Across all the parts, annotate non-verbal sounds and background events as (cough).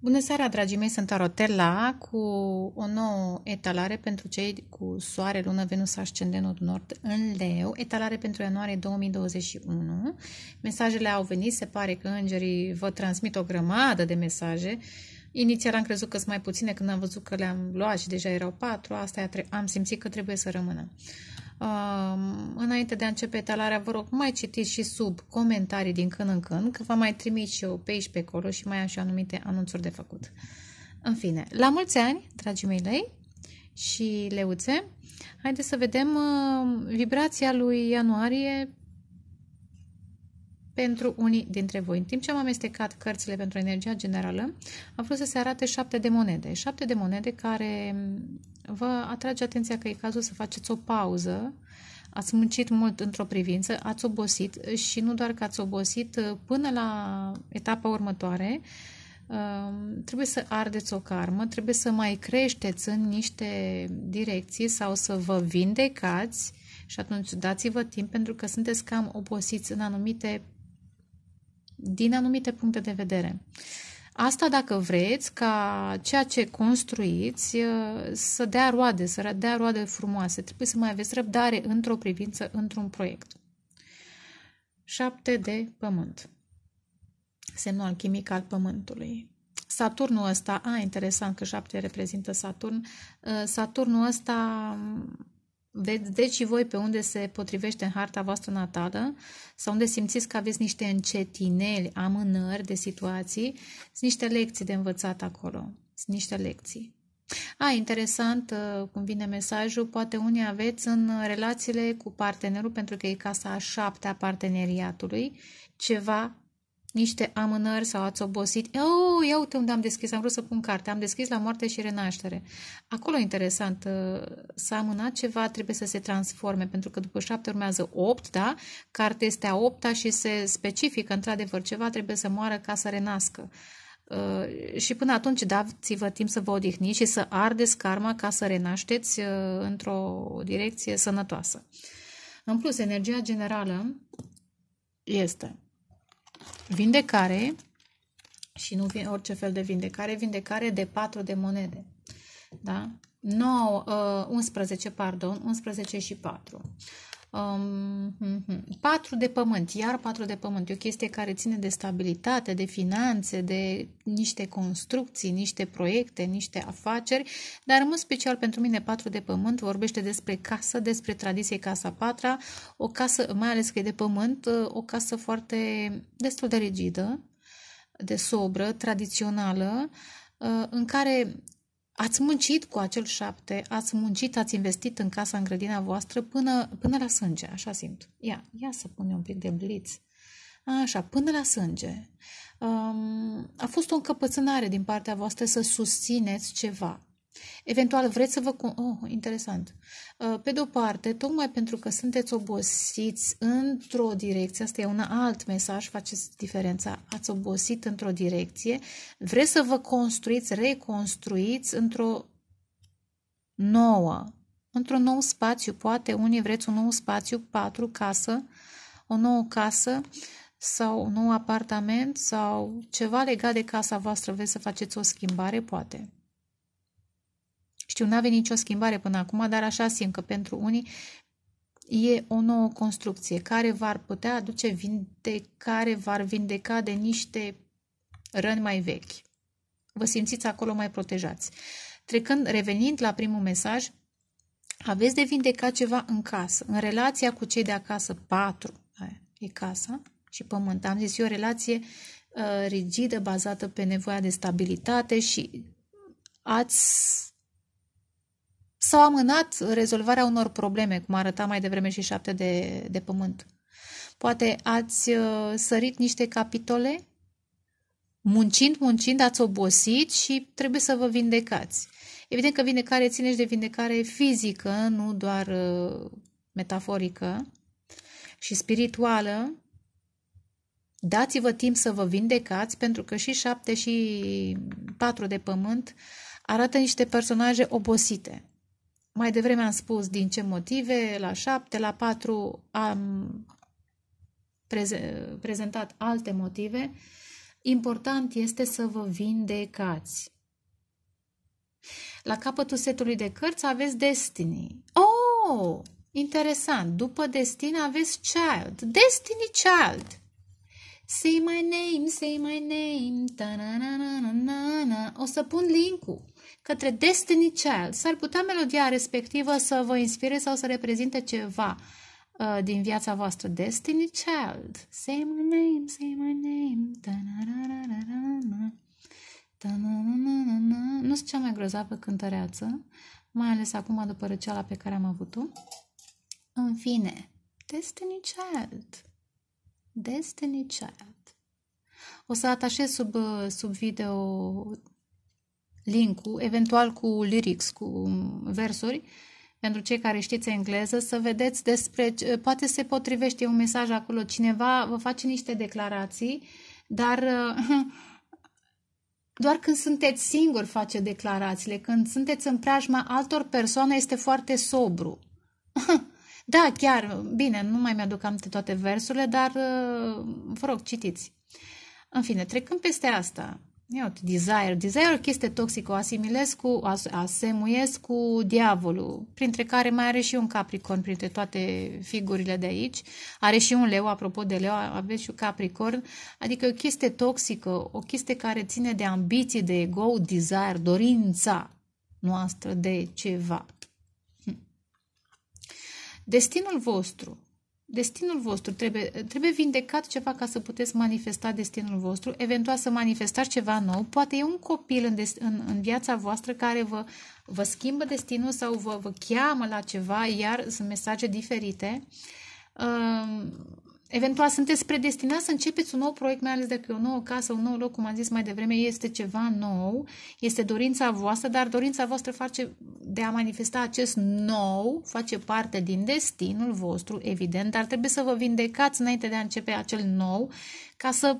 Bună seara, dragii mei, sunt Arotela cu o nouă etalare pentru cei cu Soare, Lună, Venus, Ascendent, Nord în Leu, etalare pentru ianuarie 2021. Mesajele au venit, se pare că îngerii vă transmit o grămadă de mesaje Inițial am crezut că sunt mai puține când am văzut că le-am luat și deja erau patru, asta am simțit că trebuie să rămână. Uh, înainte de a începe talarea, vă rog, mai citiți și sub comentarii din când în când, că vă mai trimit și eu pe aici pe acolo și mai am și anumite anunțuri de făcut. În fine, la mulți ani, dragii mei lei și leuțe, haideți să vedem uh, vibrația lui ianuarie pentru unii dintre voi. În timp ce am amestecat cărțile pentru energia generală, am vrut să se arate șapte de monede. Șapte de monede care mm, vă atrage atenția că e cazul să faceți o pauză ați muncit mult într-o privință, ați obosit și nu doar că ați obosit, uh, până la etapa următoare um, trebuie să ardeți o karmă, trebuie să mai creșteți în niște direcții sau să vă vindecați și atunci dați-vă timp pentru că sunteți cam obosiți în anumite din anumite puncte de vedere. Asta dacă vreți ca ceea ce construiți uh, să dea roade, să dea roade frumoase. Trebuie să mai aveți răbdare într-o privință, într-un proiect. 7 de pământ. Semnul chimic al pământului. Saturnul ăsta, a, interesant că 7 reprezintă Saturn, uh, Saturnul ăsta Vedeți și deci, voi pe unde se potrivește în harta voastră natală sau unde simțiți că aveți niște încetineli, amânări de situații, sunt niște lecții de învățat acolo, sunt niște lecții. A, interesant uh, cum vine mesajul, poate unii aveți în relațiile cu partenerul, pentru că e casa a șaptea parteneriatului, ceva niște amânări sau ați obosit. Oh, ia uite unde am deschis, am vrut să pun carte, am deschis la moarte și renaștere. Acolo interesant, uh, s-a amânat ceva, trebuie să se transforme, pentru că după șapte urmează opt, da? Cartea este a opta și se specifică, într-adevăr, ceva trebuie să moară ca să renască. Uh, și până atunci dați-vă timp să vă odihniți și să ardeți karma ca să renașteți uh, într-o direcție sănătoasă. În plus, energia generală este Vindecare și nu vin orice fel de vindecare, vindecare de 4 de monede. Da? 9, 11, uh, pardon, 11 și 4. Mhm. Patru de pământ, iar patru de pământ, e o chestie care ține de stabilitate, de finanțe, de niște construcții, niște proiecte, niște afaceri, dar în special pentru mine patru de pământ vorbește despre casă, despre tradiție Casa Patra, o casă, mai ales că e de pământ, o casă foarte destul de rigidă, de sobră, tradițională, în care Ați muncit cu acel șapte, ați muncit, ați investit în casa, în grădina voastră până, până la sânge, așa simt. Ia, ia să punem un pic de blitz. Așa, până la sânge. Um, a fost o încăpățânare din partea voastră să susțineți ceva. Eventual vreți să vă... Oh, interesant. Uh, pe de-o parte, tocmai pentru că sunteți obosiți într-o direcție, asta e un alt mesaj, faceți diferența, ați obosit într-o direcție, vreți să vă construiți, reconstruiți într-o nouă, într-un nou spațiu, poate unii vreți un nou spațiu, patru, casă, o nouă casă, sau un nou apartament sau ceva legat de casa voastră, vreți să faceți o schimbare, poate. Știu, n a venit nicio schimbare până acum, dar așa simt că pentru unii e o nouă construcție care v-ar putea aduce vindecare, v-ar vindeca de niște răni mai vechi. Vă simțiți acolo mai protejați. Trecând, revenind la primul mesaj, aveți de vindecat ceva în casă, în relația cu cei de acasă, patru, e casa și pământ. Am zis, e o relație uh, rigidă, bazată pe nevoia de stabilitate și ați sau amânat rezolvarea unor probleme, cum arăta mai devreme și șapte de, de pământ. Poate ați uh, sărit niște capitole, muncind, muncind, ați obosit și trebuie să vă vindecați. Evident că vindecare ține și de vindecare fizică, nu doar uh, metaforică și spirituală. Dați-vă timp să vă vindecați, pentru că și șapte și patru de pământ arată niște personaje obosite. Mai devreme am spus din ce motive, la 7, la 4 am prezentat alte motive. Important este să vă vindecați. La capătul setului de cărți aveți Destiny. Oh, interesant. După Destiny aveți Child. Destiny Child. Say my name, say my name. Ta-na-na-na-na-na. O să pun link-ul către Destiny Child. S-ar putea melodia respectivă să vă inspire sau să reprezinte ceva uh, din viața voastră. Destiny Child. Say my name, say my name. Da, na, na, na, na, na, na. Da, Nu sunt cea mai grozavă cântăreață, mai ales acum după răceala pe care am avut-o. În fine, Destiny Child. Destiny Child. O să atașez sub, uh, sub video link-ul, eventual cu lyrics, cu um, versuri, pentru cei care știți engleză, să vedeți despre, eh, poate se potrivește un mesaj acolo, cineva vă face niște declarații, dar eh, (laughs) doar când sunteți singuri face declarațiile, când sunteți în preajma altor persoane este foarte sobru. (laughs) Da, chiar, bine, nu mai mi-aduc aminte toate versurile, dar eh, vă rog, citiți. În fine, trecând peste asta, Iată, desire. Desire o chestie toxică, o asimilez cu, as, cu diavolul, printre care mai are și un capricorn, printre toate figurile de aici. Are și un leu, apropo de leu, aveți și un capricorn. Adică o chestie toxică, o chestie care ține de ambiții, de ego, desire, dorința noastră de ceva. Hm. Destinul vostru destinul vostru, trebuie, trebuie vindecat ceva ca să puteți manifesta destinul vostru, eventual să manifestați ceva nou, poate e un copil în, des, în, în viața voastră care vă, vă schimbă destinul sau vă, vă cheamă la ceva, iar sunt mesaje diferite. Uh, eventual sunteți predestinați să începeți un nou proiect, mai ales dacă e o nouă casă, un nou loc, cum am zis mai devreme, este ceva nou, este dorința voastră, dar dorința voastră face de a manifesta acest nou face parte din destinul vostru, evident, dar trebuie să vă vindecați înainte de a începe acel nou ca să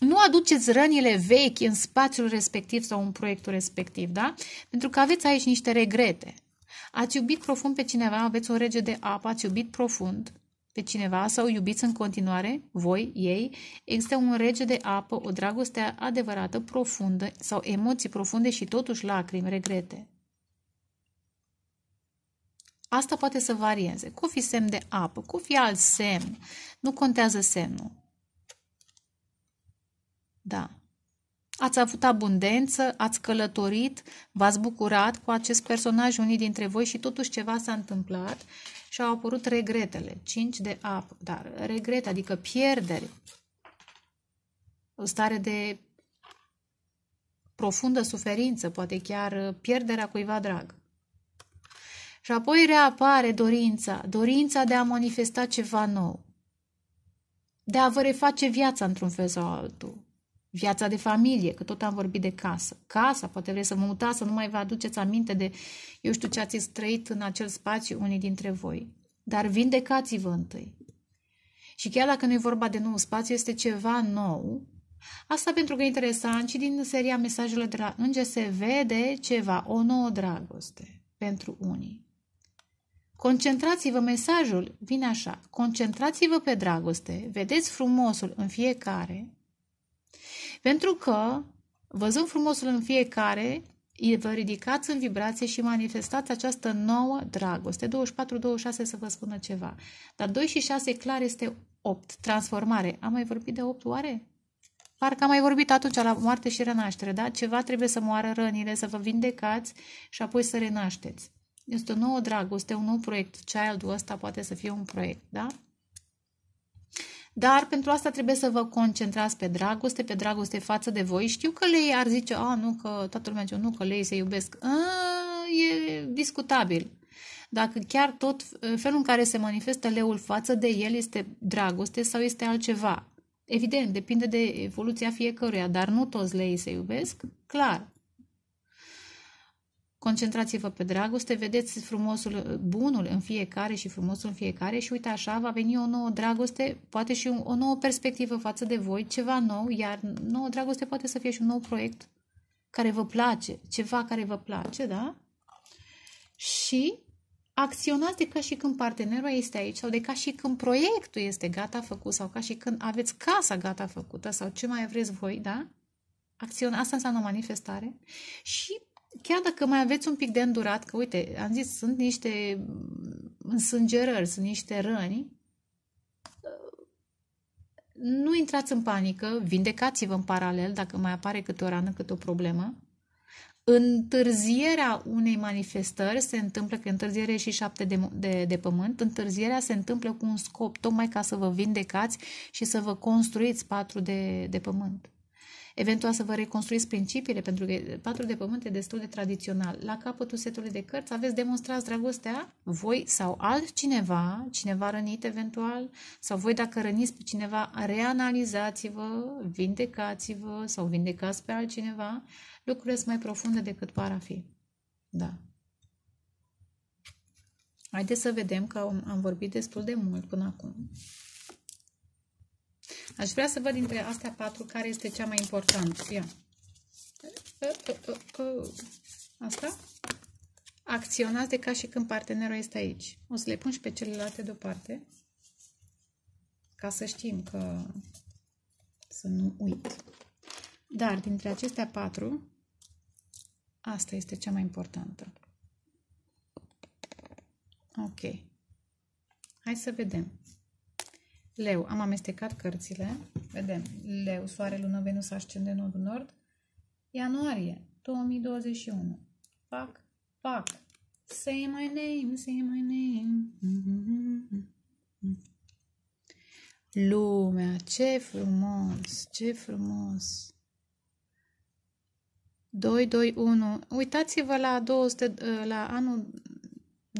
nu aduceți rănile vechi în spațiul respectiv sau în proiectul respectiv, da? Pentru că aveți aici niște regrete. Ați iubit profund pe cineva, aveți o rege de apă, ați iubit profund pe cineva sau iubiți în continuare, voi, ei, există un rege de apă, o dragoste adevărată, profundă sau emoții profunde și totuși lacrimi, regrete. Asta poate să varieze. Cu fi semn de apă, cu fi alt semn. Nu contează semnul. Da. Ați avut abundență, ați călătorit, v-ați bucurat cu acest personaj unii dintre voi și totuși ceva s-a întâmplat și au apărut regretele. Cinci de apă, dar regret, adică pierdere. O stare de profundă suferință, poate chiar pierderea cuiva drag. Și apoi reapare dorința, dorința de a manifesta ceva nou, de a vă reface viața într-un fel sau altul. Viața de familie, că tot am vorbit de casă. Casa, poate vreți să vă mutați, să nu mai vă aduceți aminte de, eu știu ce ați trăit în acel spațiu unii dintre voi. Dar vindecați-vă întâi. Și chiar dacă nu e vorba de nou spațiu, este ceva nou. Asta pentru că e interesant și din seria mesajelor de la Înge se vede ceva, o nouă dragoste pentru unii. Concentrați-vă, mesajul vine așa, concentrați-vă pe dragoste, vedeți frumosul în fiecare, pentru că, văzând frumosul în fiecare, vă ridicați în vibrație și manifestați această nouă dragoste. 24-26 să vă spună ceva. Dar 2 și 6 clar este 8, transformare. Am mai vorbit de 8 oare? Parcă am mai vorbit atunci la moarte și renaștere, da? Ceva trebuie să moară rănile, să vă vindecați și apoi să renașteți. Este o nouă dragoste, un nou proiect. Child-ul ăsta poate să fie un proiect, da? Dar pentru asta trebuie să vă concentrați pe dragoste, pe dragoste față de voi. Știu că lei ar zice, a, nu, că toată lumea zice, nu, că lei se iubesc. A, e discutabil. Dacă chiar tot felul în care se manifestă leul față de el este dragoste sau este altceva. Evident, depinde de evoluția fiecăruia, dar nu toți lei se iubesc, clar. Concentrați-vă pe dragoste, vedeți frumosul, bunul în fiecare și frumosul în fiecare și uite așa va veni o nouă dragoste, poate și o nouă perspectivă față de voi, ceva nou, iar nouă dragoste poate să fie și un nou proiect care vă place, ceva care vă place, da? Și acționați de ca și când partenerul este aici sau de ca și când proiectul este gata făcut sau ca și când aveți casa gata făcută sau ce mai vreți voi, da? Acțiune, asta înseamnă manifestare și chiar dacă mai aveți un pic de îndurat, că uite, am zis, sunt niște însângerări, sunt niște răni, nu intrați în panică, vindecați-vă în paralel dacă mai apare câte o rană, câte o problemă. Întârzierea unei manifestări se întâmplă, că întârziere și șapte de, de, de pământ, întârzierea se întâmplă cu un scop, tocmai ca să vă vindecați și să vă construiți patru de, de pământ. Eventual să vă reconstruiți principiile, pentru că patru de pământ e destul de tradițional. La capătul setului de cărți aveți demonstrați dragostea, voi sau altcineva, cineva rănit eventual, sau voi dacă răniți pe cineva, reanalizați-vă, vindecați-vă sau vindecați pe altcineva. Lucrurile sunt mai profunde decât par a fi. Da. Haideți să vedem că am vorbit destul de mult până acum. Aș vrea să văd dintre astea patru care este cea mai importantă. Ia. Asta? Acționați de ca și când partenerul este aici. O să le pun și pe celelalte deoparte. Ca să știm că să nu uit. Dar dintre acestea patru, asta este cea mai importantă. Ok. Hai să vedem. Leu, am amestecat cărțile. Vedem. Leu, Soare, Lună, Venus, Ascende, Nodul Nord. Ianuarie 2021. Pac, pac. Say my name, say my name. Lumea, ce frumos, ce frumos. 2, 2, 1. Uitați-vă la, 200, la anul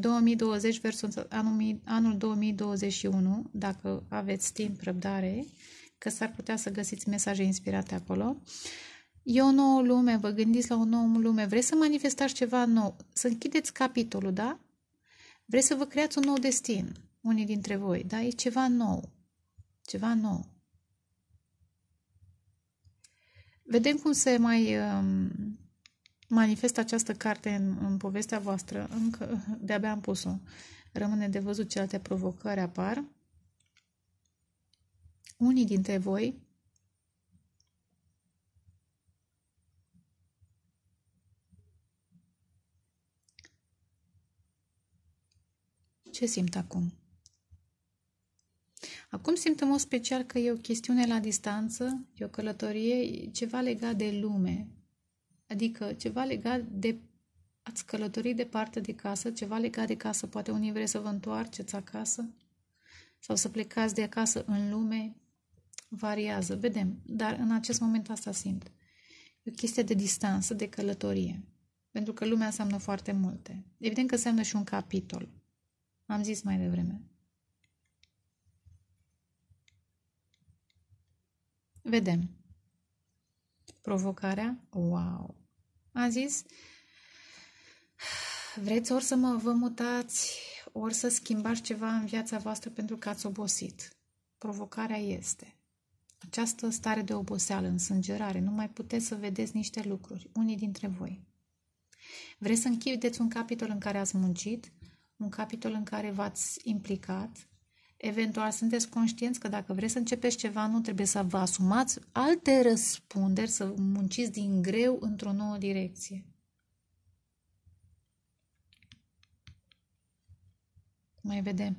2020 versus anul, anul 2021, dacă aveți timp, răbdare, că s-ar putea să găsiți mesaje inspirate acolo. E o nouă lume, vă gândiți la o nouă lume, vreți să manifestați ceva nou, să închideți capitolul, da? Vreți să vă creați un nou destin, unii dintre voi, da? E ceva nou, ceva nou. Vedem cum se mai um, manifest această carte în, în povestea voastră, încă (laughs) de-abia am pus-o. Rămâne de văzut ce alte provocări apar. Unii dintre voi Ce simt acum? Acum simt în mod special că e o chestiune la distanță, e o călătorie, ceva legat de lume, adică ceva legat de ați călători departe de casă, ceva legat de casă, poate unii vreți să vă întoarceți acasă sau să plecați de acasă în lume, variază, vedem, dar în acest moment asta simt. E o chestie de distanță, de călătorie, pentru că lumea înseamnă foarte multe. Evident că înseamnă și un capitol, am zis mai devreme. Vedem. Provocarea? Wow! Am zis, vreți ori să mă vă mutați, ori să schimbați ceva în viața voastră pentru că ați obosit. Provocarea este. Această stare de oboseală, însângerare, nu mai puteți să vedeți niște lucruri, unii dintre voi. Vreți să închideți un capitol în care ați muncit, un capitol în care v-ați implicat, Eventual sunteți conștienți că dacă vreți să începeți ceva, nu trebuie să vă asumați alte răspunderi, să munciți din greu într-o nouă direcție. Mai vedem.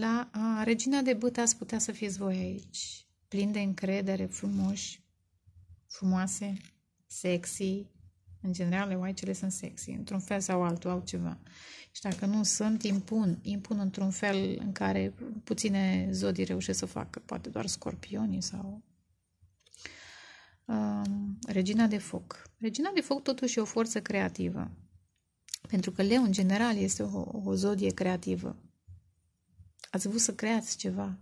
La a, regina de bâte ați putea să fiți voi aici. Plin de încredere, frumoși, frumoase, sexy, în general, leoaicele sunt sexy, într-un fel sau altul, au ceva. Și dacă nu sunt, impun. Impun într-un fel în care puține zodii reușesc să facă, poate doar scorpionii sau... Um, regina de foc. Regina de foc totuși e o forță creativă. Pentru că leu, în general, este o, o zodie creativă. Ați vrut să creați ceva.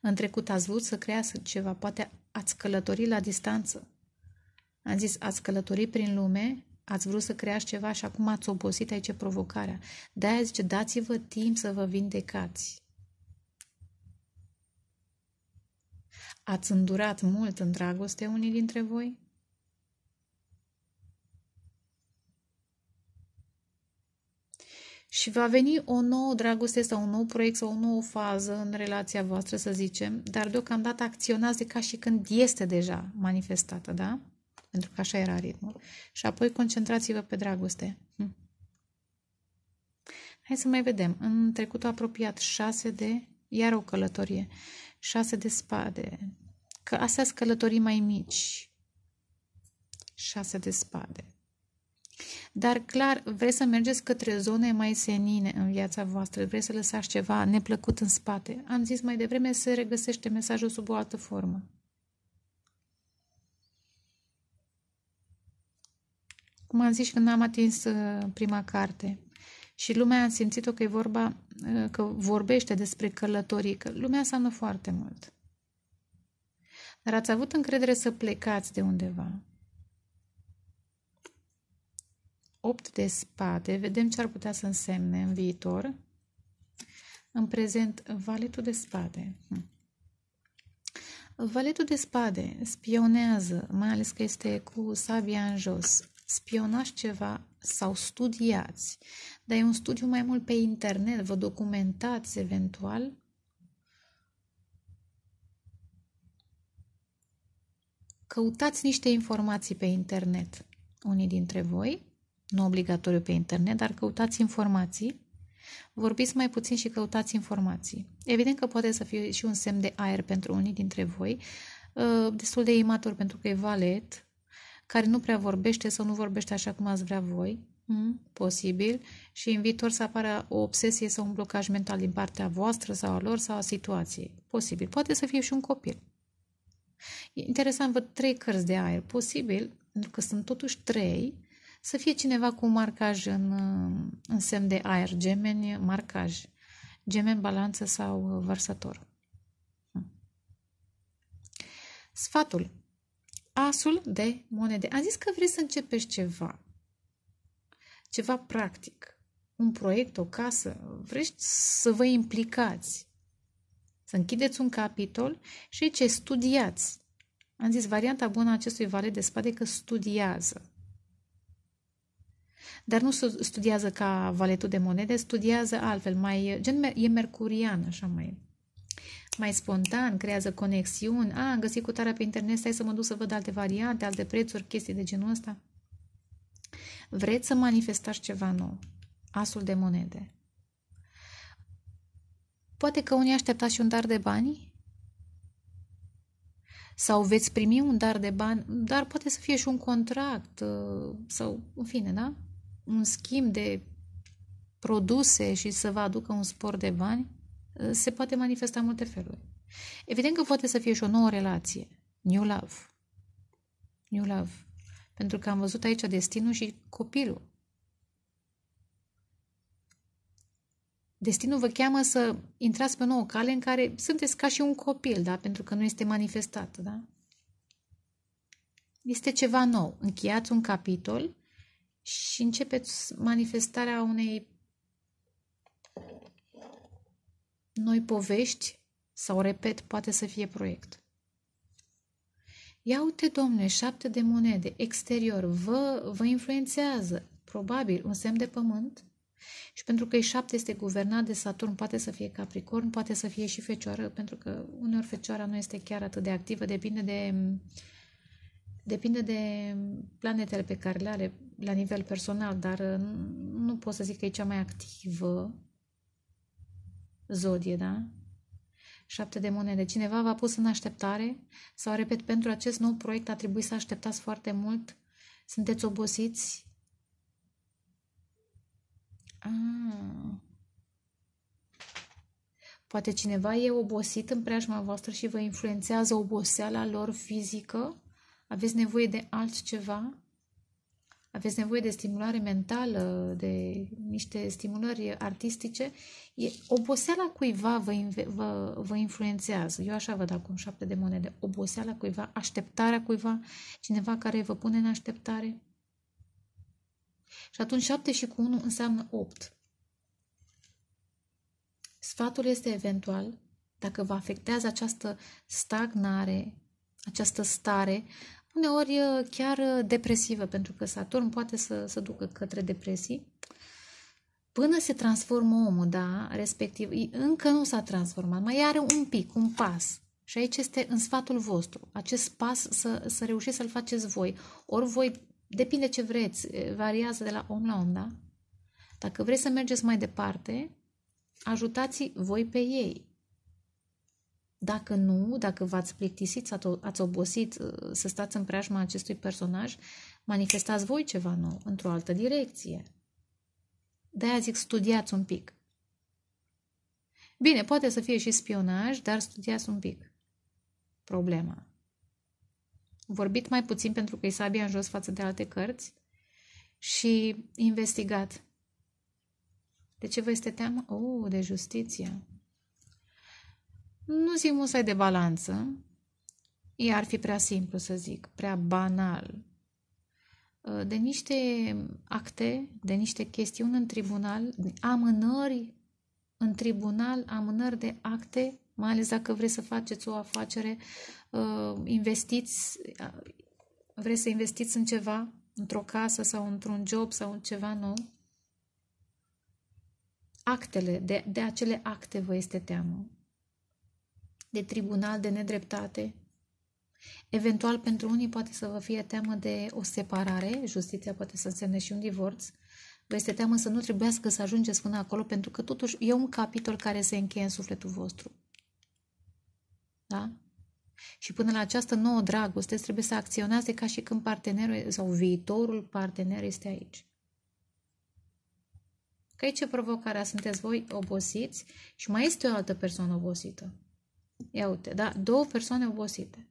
În trecut ați vrut să creați ceva. Poate ați călătorit la distanță am zis, ați călătorit prin lume, ați vrut să creați ceva și acum ați obosit, aici provocarea. De-aia zice, dați-vă timp să vă vindecați. Ați îndurat mult în dragoste unii dintre voi? Și va veni o nouă dragoste sau un nou proiect sau o nouă fază în relația voastră, să zicem, dar deocamdată acționați de ca și când este deja manifestată, da? pentru că așa era ritmul. Și apoi concentrați-vă pe dragoste. Hm. Hai să mai vedem. În trecutul apropiat, șase de... Iar o călătorie. șase de spade. Că astea sunt călătorii mai mici. Șase de spade. Dar clar, vreți să mergeți către zone mai senine în viața voastră, vreți să lăsați ceva neplăcut în spate. Am zis mai devreme, se regăsește mesajul sub o altă formă. am zis și când am atins uh, prima carte. Și lumea a simțit-o că e vorba, uh, că vorbește despre călătorii, că lumea înseamnă foarte mult. Dar ați avut încredere să plecați de undeva. Opt de spade, vedem ce ar putea să însemne în viitor. În prezent, valetul de spade. Hm. Valetul de spade spionează, mai ales că este cu sabia în jos spionați ceva sau studiați, dar e un studiu mai mult pe internet, vă documentați eventual. Căutați niște informații pe internet, unii dintre voi, nu obligatoriu pe internet, dar căutați informații Vorbiți mai puțin și căutați informații. Evident că poate să fie și un semn de aer pentru unii dintre voi, ă, destul de imator pentru că e valet, care nu prea vorbește sau nu vorbește așa cum ați vrea voi, mm, posibil, și în viitor să apară o obsesie sau un blocaj mental din partea voastră sau a lor sau a situației. Posibil. Poate să fie și un copil. E interesant, văd trei cărți de aer. Posibil, pentru că sunt totuși trei, să fie cineva cu un marcaj în, în semn de aer, gemeni, marcaj, gemeni, balanță sau vărsător. Hm. Sfatul asul de monede. Am zis că vrei să începești ceva, ceva practic, un proiect, o casă, vrei să vă implicați, să închideți un capitol și ce studiați. Am zis, varianta bună a acestui valet de spade că studiază. Dar nu studiază ca valetul de monede, studiază altfel, mai, gen e mercurian, așa mai mai spontan, creează conexiuni. A, am găsit cu pe internet, stai să mă duc să văd alte variante, alte prețuri, chestii de genul ăsta. Vreți să manifestați ceva nou? Asul de monede. Poate că unii așteptați și un dar de bani? Sau veți primi un dar de bani, dar poate să fie și un contract uh, sau, în fine, da? Un schimb de produse și să vă aducă un spor de bani? Uh, se poate manifesta multe feluri. Evident că poate să fie și o nouă relație, new love. New love. Pentru că am văzut aici destinul și copilul. Destinul vă cheamă să intrați pe o nouă cale în care sunteți ca și un copil, da? Pentru că nu este manifestat, da? Este ceva nou. Încheiați un capitol și începeți manifestarea unei noi povești sau, repet, poate să fie proiect. Ia uite, domne, șapte de monede, exterior, vă, vă influențează, probabil, un semn de pământ. Și pentru că e șapte este guvernat de Saturn, poate să fie Capricorn, poate să fie și Fecioară, pentru că uneori Fecioara nu este chiar atât de activă, depinde de, depinde de planetele pe care le are la nivel personal, dar nu pot să zic că e cea mai activă zodie, da? Șapte de monede. Cineva v-a pus în așteptare sau, repet, pentru acest nou proiect a trebuit să așteptați foarte mult? Sunteți obosiți? Ah. Poate cineva e obosit în preajma voastră și vă influențează oboseala lor fizică? Aveți nevoie de altceva? aveți nevoie de stimulare mentală, de niște stimulări artistice, e, oboseala cuiva vă, vă, vă influențează. Eu așa văd acum șapte de monede. Oboseala cuiva, așteptarea cuiva, cineva care vă pune în așteptare. Și atunci șapte și cu unu înseamnă opt. Sfatul este eventual, dacă vă afectează această stagnare, această stare, uneori uh, chiar uh, depresivă, pentru că Saturn poate să, să ducă către depresii, până se transformă omul, da, respectiv, încă nu s-a transformat, mai are un pic, un pas. Și aici este în sfatul vostru, acest pas să, să reușiți să-l faceți voi. Ori voi, depinde ce vreți, variază de la om la om, da? Dacă vreți să mergeți mai departe, ajutați voi pe ei. Dacă nu, dacă v-ați plictisit, ați obosit uh, să stați în preajma acestui personaj, manifestați voi ceva nou, într-o altă direcție. De-aia zic, studiați un pic. Bine, poate să fie și spionaj, dar studiați un pic problema. Vorbit mai puțin pentru că e sabia în jos față de alte cărți și investigat. De ce vă este teamă? Oh, de justiție. Nu zic musai de balanță, iar ar fi prea simplu să zic, prea banal, ă, de niște acte, de niște chestiuni în tribunal, amânări în tribunal, amânări de acte, mai ales dacă vreți să faceți o afacere, ă, investiți, vreți să investiți în ceva, într-o casă sau într-un job sau în ceva nou. Actele, de, de acele acte vă este teamă de tribunal de nedreptate. Eventual, pentru unii poate să vă fie teamă de o separare, justiția poate să însemne și un divorț, vă este teamă să nu trebuiască să ajungeți până acolo, pentru că totuși e un capitol care se încheie în sufletul vostru. Da? Și până la această nouă dragoste trebuie să acționați ca și când partenerul sau viitorul partener este aici. Că aici e provocarea, sunteți voi obosiți și mai este o altă persoană obosită. Ia uite, da? Două persoane obosite.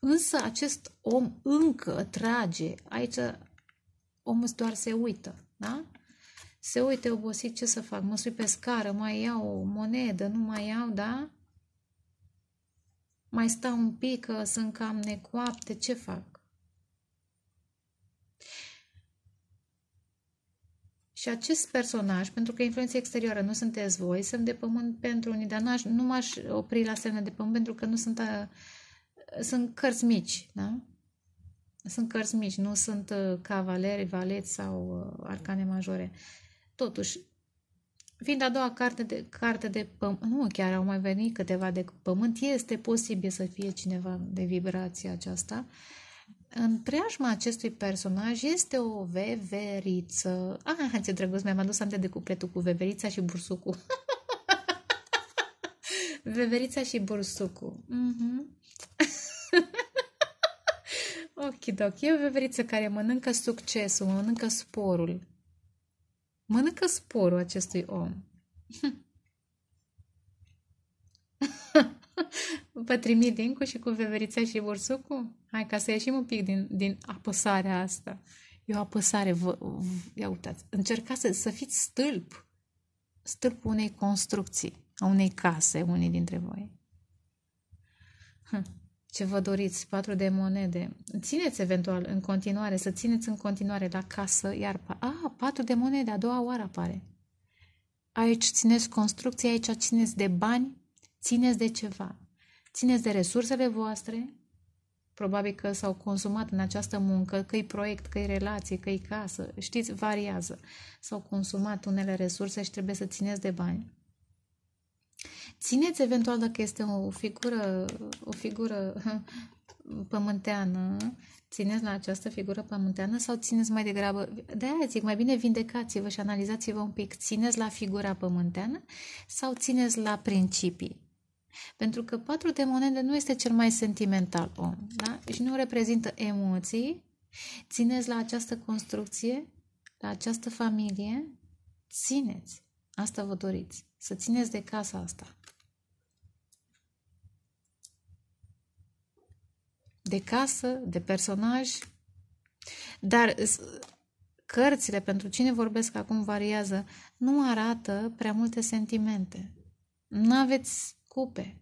Însă acest om încă trage, aici omul doar se uită, da? Se uită obosit, ce să fac? Mă sui pe scară, mai iau o monedă, nu mai iau, da? Mai stau un pic, sunt cam necoapte, ce fac? Și acest personaj, pentru că influența exterioară nu sunteți voi, semn de pământ pentru unii, dar nu m-aș opri la semne de pământ pentru că nu sunt, a, uh, sunt cărți mici, da? Sunt cărți mici, nu sunt uh, cavaleri, valeți sau uh, arcane majore. Totuși, fiind a doua carte de, carte de pământ, nu chiar au mai venit câteva de pământ, este posibil să fie cineva de vibrație aceasta. Uh, în preajma acestui personaj este o veveriță. Ah, ce drăguț, mi-am adus aminte de cupletul cu veverița și bursucul. (laughs) veverița și bursucul. Mm-hmm. (laughs) Ochidoc, e o veveriță care mănâncă succesul, mănâncă sporul. Mănâncă sporul acestui om. (laughs) (laughs) Vă trimit Dincu și cu veverița și bursucu? Hai ca să ieșim un pic din, din apăsarea asta. E o apăsare, vă, vă, ia uitați, încercați să, să fiți stâlp, stâlp unei construcții, a unei case, unii dintre voi. Hm, ce vă doriți, patru de monede. Țineți eventual în continuare, să țineți în continuare la casă, iar... Pa- a, ah, patru de monede, a doua oară apare. Aici țineți construcții, aici țineți de bani, Țineți de ceva. Țineți de resursele voastre, probabil că s-au consumat în această muncă, că e proiect, că e relație, că e casă, știți, variază. S-au consumat unele resurse și trebuie să țineți de bani. Țineți eventual dacă este o figură, o figură (laughs) pământeană, țineți la această figură pământeană sau țineți mai degrabă, de aia zic, mai bine vindecați-vă și analizați-vă un pic, țineți la figura pământeană sau țineți la principii. Pentru că patru de monede nu este cel mai sentimental om, da? Și deci nu reprezintă emoții. Țineți la această construcție, la această familie, țineți. Asta vă doriți, să țineți de casa asta. De casă, de personaj, dar cărțile pentru cine vorbesc acum variază, nu arată prea multe sentimente. Nu aveți cupe.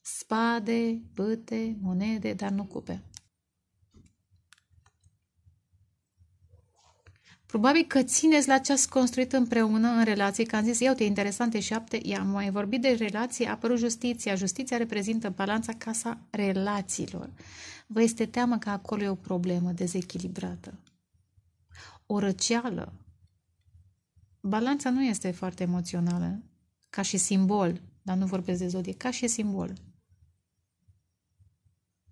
Spade, băte, monede, dar nu cupe. Probabil că țineți la ce ați construit împreună în relații, că am zis, iau te interesante șapte, i-am mai vorbit de relații, a apărut justiția. Justiția reprezintă balanța casa relațiilor. Vă este teamă că acolo e o problemă dezechilibrată. O răceală. Balanța nu este foarte emoțională, ca și simbol dar nu vorbesc de zodie, ca și simbol.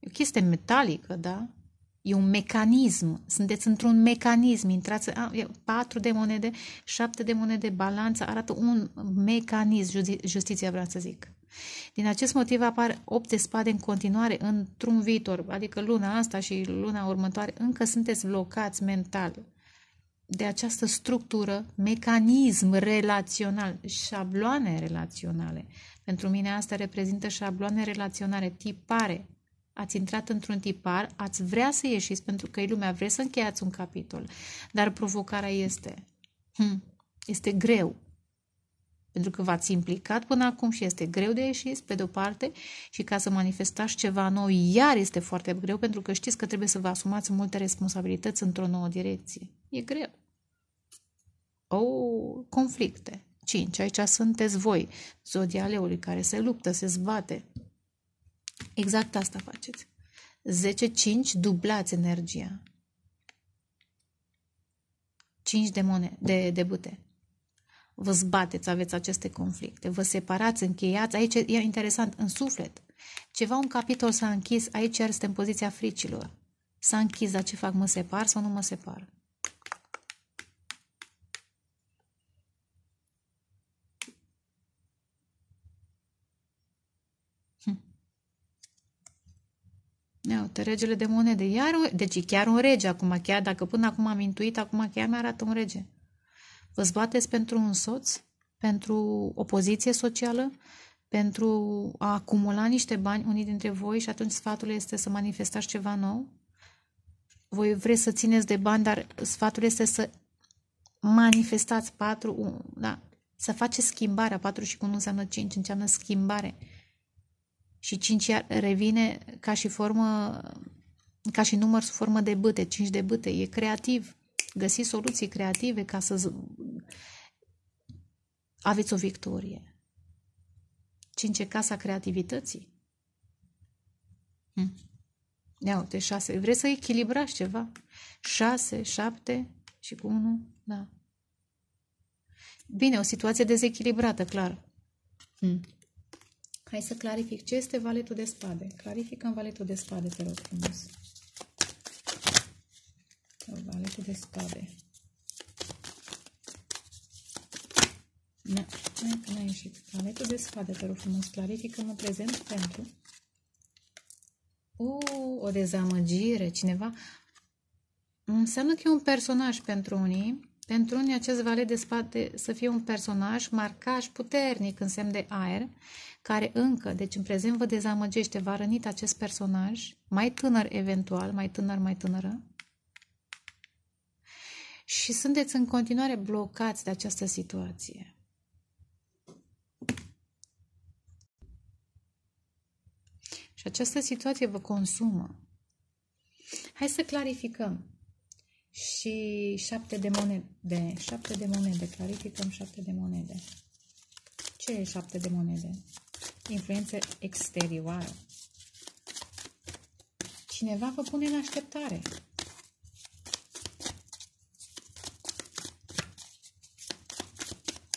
E o chestie metalică, da? E un mecanism. Sunteți într-un mecanism. Intrați a, e, patru de monede, șapte de monede, balanța arată un mecanism, justiția vreau să zic. Din acest motiv apar opt de spade în continuare într-un viitor, adică luna asta și luna următoare, încă sunteți blocați mental de această structură, mecanism relațional, șabloane relaționale. Pentru mine asta reprezintă șabloane relaționale, tipare. Ați intrat într-un tipar, ați vrea să ieșiți pentru că e lumea, vreți să încheiați un capitol, dar provocarea este, hmm, este greu. Pentru că v-ați implicat până acum și este greu de ieșit, pe de-o parte, și ca să manifestați ceva nou, iar este foarte greu, pentru că știți că trebuie să vă asumați multe responsabilități într-o nouă direcție. E greu au conflicte. 5. Aici sunteți voi, zodia leului, care se luptă, se zbate. Exact asta faceți. 10-5, dublați energia. 5 de, mone, de, de bute. Vă zbateți, aveți aceste conflicte, vă separați, încheiați. Aici e interesant, în suflet. Ceva, un capitol s-a închis, aici iar este în poziția fricilor. S-a închis, dar ce fac, mă separ sau nu mă separ? Ia uite, regele de monede. Iar, deci e chiar un rege acum, chiar dacă până acum am intuit, acum chiar mi-arată un rege. Vă zbateți pentru un soț? Pentru o poziție socială? Pentru a acumula niște bani unii dintre voi și atunci sfatul este să manifestați ceva nou? Voi vreți să țineți de bani, dar sfatul este să manifestați patru, da, să faceți schimbarea. patru și cu nu înseamnă cinci, înseamnă schimbare și 5 revine ca și formă, ca și număr sub formă de băte, 5 de băte, E creativ. Găsiți soluții creative ca să aveți o victorie. 5 casa creativității. Hm. Ia uite, 6. Vreți să echilibrați ceva? 6, 7 și cu 1, da. Bine, o situație dezechilibrată, clar. Hm. Hai să clarific. Ce este valetul de spade? Clarificăm valetul de spade, te rog frumos. Valetul de spade. Nu, nu a ieșit. Valetul de spade, te rog frumos. Clarificăm în prezent pentru... Uh, o dezamăgire. Cineva... Înseamnă că e un personaj pentru unii pentru unii acest valet de spate să fie un personaj marcaș puternic în semn de aer, care încă, deci în prezent vă dezamăgește, va rănit acest personaj, mai tânăr eventual, mai tânăr, mai tânără, și sunteți în continuare blocați de această situație. Și această situație vă consumă. Hai să clarificăm și șapte de monede. șapte de monede, clarificăm șapte de monede. Ce e șapte de monede? Influențe exterioară. Cineva vă pune în așteptare.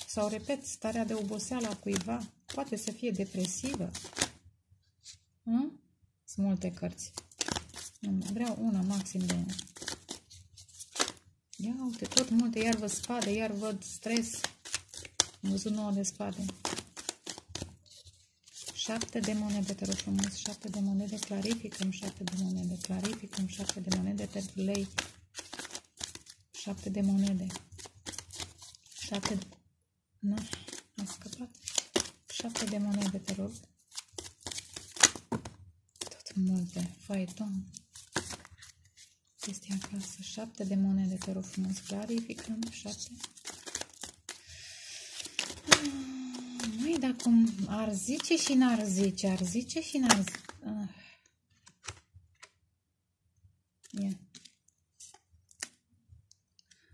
Sau, repet, starea de oboseală a cuiva poate să fie depresivă. Hm? Sunt multe cărți. Vreau una maxim de Ia uite, tot multe, iar văd spade, iar văd stres. Am văzut nouă de spade. Șapte de monede, te rog frumos, șapte de monede, clarificăm șapte de monede, clarificăm șapte de monede pentru lei. Șapte de monede. șapte, de... Nu, am scăpat. șapte de monede, te rog. Tot multe, faieton. Este în clasă 7 de monede, te rog frumos, clarificăm 7. Mai dacă cum ar zice și n-ar zice, ar zice și n-ar zice. Ah.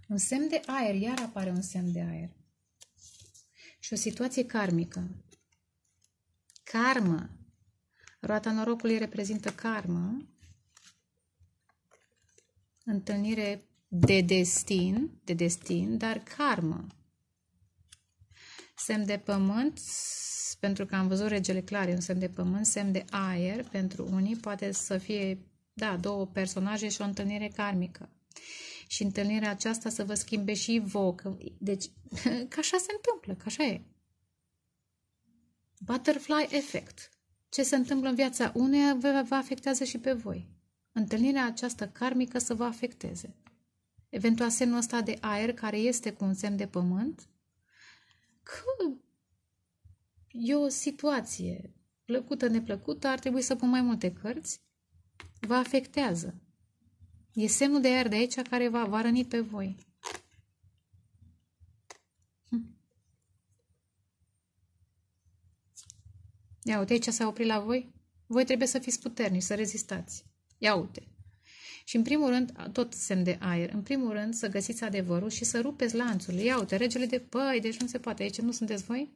Un semn de aer, iar apare un semn de aer. Și o situație karmică. Karmă. Roata norocului reprezintă karmă întâlnire de destin, de destin, dar karmă. Semn de pământ, pentru că am văzut regele clare, un semn de pământ, semn de aer pentru unii, poate să fie, da, două personaje și o întâlnire karmică. Și întâlnirea aceasta să vă schimbe și voc. Deci, (laughs) că așa se întâmplă, că așa e. Butterfly effect. Ce se întâmplă în viața uneia vă afectează și pe voi. Întâlnirea aceasta karmică să vă afecteze. Eventual semnul ăsta de aer care este cu un semn de pământ, că e o situație plăcută, neplăcută, ar trebui să pun mai multe cărți, vă afectează. E semnul de aer de aici care va, va răni pe voi. Hm. Ia uite, aici s-a oprit la voi. Voi trebuie să fiți puternici, să rezistați. Ia uite! Și în primul rând, tot semn de aer, în primul rând să găsiți adevărul și să rupeți lanțurile. Ia uite, regele de păi, deci nu se poate, aici nu sunteți voi?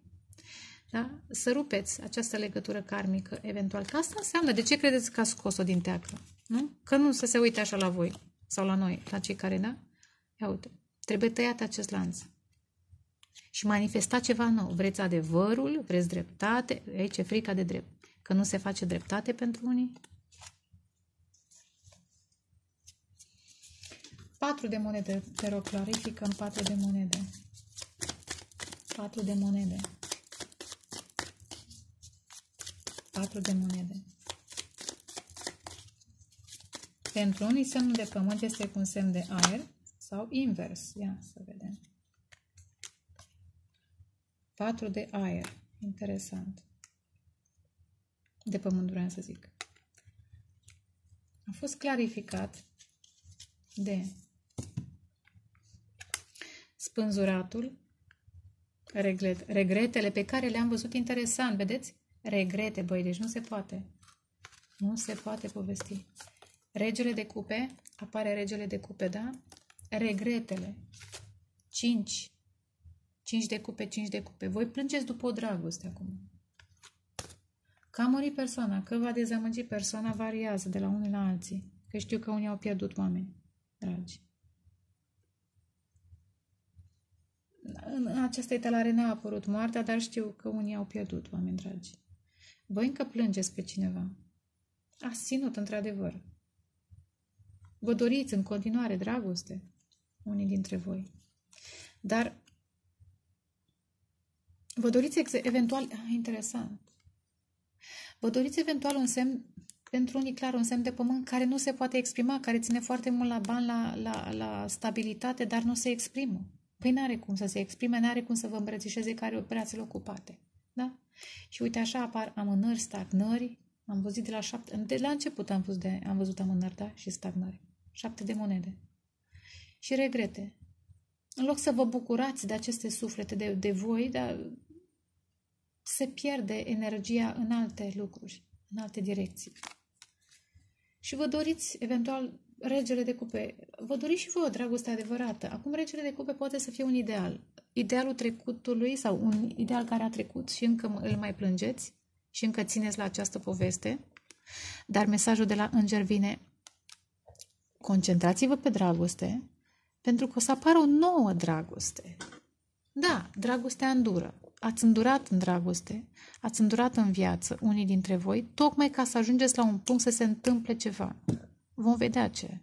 Da? Să rupeți această legătură karmică, eventual. Că asta înseamnă, de ce credeți că a scos-o din teacă? Nu? Că nu să se uite așa la voi sau la noi, la cei care, da? Ia uite, trebuie tăiat acest lanț și manifesta ceva nou. Vreți adevărul, vreți dreptate, aici e frica de drept, că nu se face dreptate pentru unii, 4 de monede, te rog, clarifică în 4 de monede. 4 de monede. 4 de monede. Pentru unii semnul de pământ este cu un semn de aer sau invers. Ia să vedem. 4 de aer. Interesant. De pământ vreau să zic. A fost clarificat de spânzuratul, regret, regretele pe care le-am văzut interesant, vedeți? Regrete, băi, deci nu se poate. Nu se poate povesti. Regele de cupe, apare regele de cupe, da? Regretele. 5. 5 de cupe, 5 de cupe. Voi plângeți după o dragoste acum. Că a persoana, că va dezamăgi persoana, variază de la unul la alții. Că știu că unii au pierdut oameni dragi. în această etalare n-a apărut moartea, dar știu că unii au pierdut, oameni dragi. Voi încă plângeți pe cineva. A sinut, într-adevăr. Vă doriți în continuare dragoste, unii dintre voi. Dar vă doriți eventual... Ah, interesant. Vă doriți eventual un semn, pentru unii clar, un semn de pământ care nu se poate exprima, care ține foarte mult la bani, la, la, la stabilitate, dar nu se exprimă. Păi n-are cum să se exprime, n-are cum să vă îmbrățișeze care brațele ocupate. Da? Și uite așa apar amânări, stagnări. Am văzut de la șapte, de la început am văzut, de, am văzut amânări, da? Și stagnări. Șapte de monede. Și regrete. În loc să vă bucurați de aceste suflete, de, de voi, dar se pierde energia în alte lucruri, în alte direcții. Și vă doriți, eventual, regele de cupe, vă doriți și voi o dragoste adevărată. Acum regele de cupe poate să fie un ideal. Idealul trecutului sau un ideal care a trecut și încă îl mai plângeți și încă țineți la această poveste. Dar mesajul de la înger vine, concentrați-vă pe dragoste, pentru că o să apară o nouă dragoste. Da, dragostea îndură. Ați îndurat în dragoste, ați îndurat în viață unii dintre voi, tocmai ca să ajungeți la un punct să se întâmple ceva. Vom vedea ce.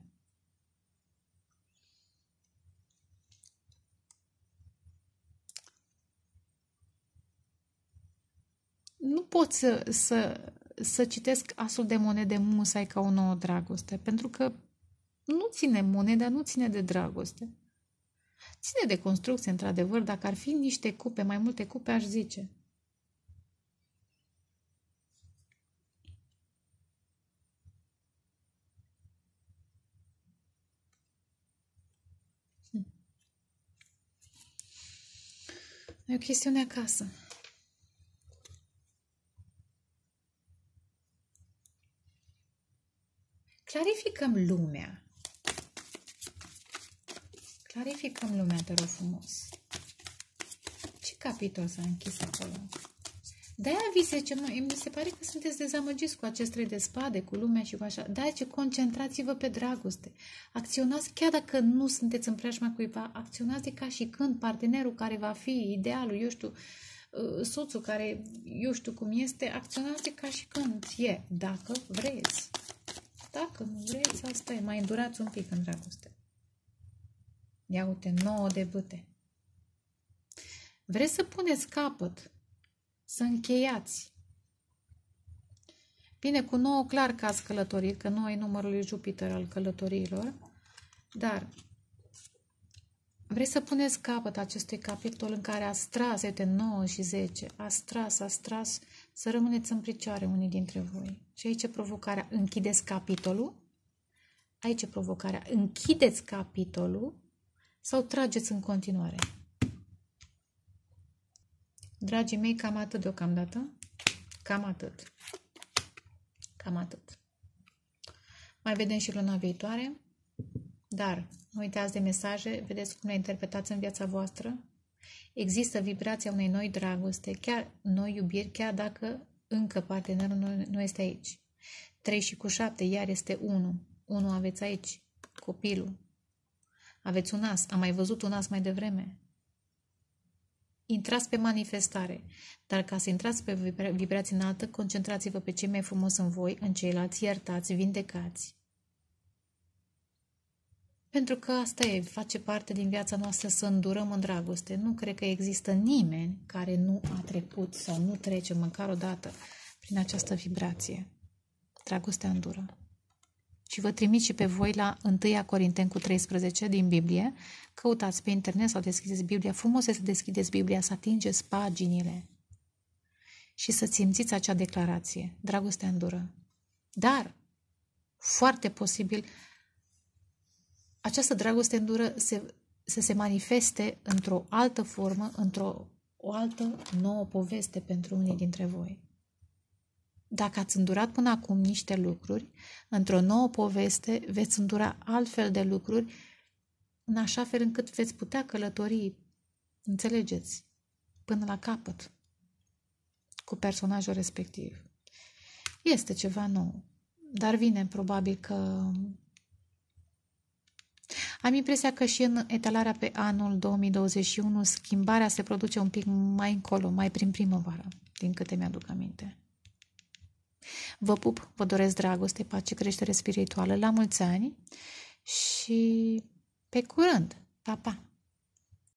Nu pot să, să, să citesc asul de monede musai ca o nouă dragoste, pentru că nu ține moneda, nu ține de dragoste. Ține de construcție, într-adevăr, dacă ar fi niște cupe, mai multe cupe, aș zice – E o chestiune acasă. Clarificăm lumea. Clarificăm lumea, te rog frumos. Ce capitol s-a închis acolo? De-aia vi se zice, mă, mi se pare că sunteți dezamăgiți cu acest trei de spade, cu lumea și cu așa. De-aia ce concentrați-vă pe dragoste. Acționați, chiar dacă nu sunteți în preajma cuiva, acționați ca și când partenerul care va fi idealul, eu știu, uh, soțul care, eu știu cum este, acționați ca și când e, dacă vreți. Dacă nu vreți, asta e, mai îndurați un pic în dragoste. Ia uite, nouă de bâte. Vreți să puneți capăt să încheiați. Bine, cu nouă clar că ați călătorit, că nu e numărul lui Jupiter al călătoriilor, dar vrei să puneți capăt acestui capitol în care ați tras, de 9 și 10, ați tras, ați tras, să rămâneți în picioare unii dintre voi. Și aici e provocarea, închideți capitolul, aici e provocarea, închideți capitolul sau trageți în continuare. Dragii mei, cam atât deocamdată. Cam atât. Cam atât. Mai vedem și luna viitoare. Dar nu uitați de mesaje, vedeți cum le interpretați în viața voastră. Există vibrația unei noi dragoste, chiar noi iubiri, chiar dacă încă partenerul nu, este aici. 3 și cu 7, iar este 1. 1 aveți aici, copilul. Aveți un as. Am mai văzut un as mai devreme. Intrați pe manifestare, dar ca să intrați pe vibra- vibrație înaltă, concentrați-vă pe ce mai frumos în voi, în ceilalți, iertați, vindecați. Pentru că asta e, face parte din viața noastră să îndurăm în dragoste. Nu cred că există nimeni care nu a trecut sau nu trece măcar o dată prin această vibrație. Dragostea îndură ci vă trimit și pe voi la 1 Corinten cu 13 din Biblie. Căutați pe internet sau deschideți Biblia. Frumos este să deschideți Biblia, să atingeți paginile și să simțiți acea declarație. Dragostea îndură. Dar, foarte posibil, această dragoste îndură se, să se manifeste într-o altă formă, într-o o altă nouă poveste pentru unii dintre voi. Dacă ați îndurat până acum niște lucruri, într-o nouă poveste veți îndura altfel de lucruri, în așa fel încât veți putea călători, înțelegeți, până la capăt cu personajul respectiv. Este ceva nou, dar vine probabil că am impresia că și în etalarea pe anul 2021 schimbarea se produce un pic mai încolo, mai prin primăvară, din câte mi-aduc aminte. Vă pup, vă doresc dragoste, pace, creștere spirituală, la mulți ani și pe curând! Pa, pa!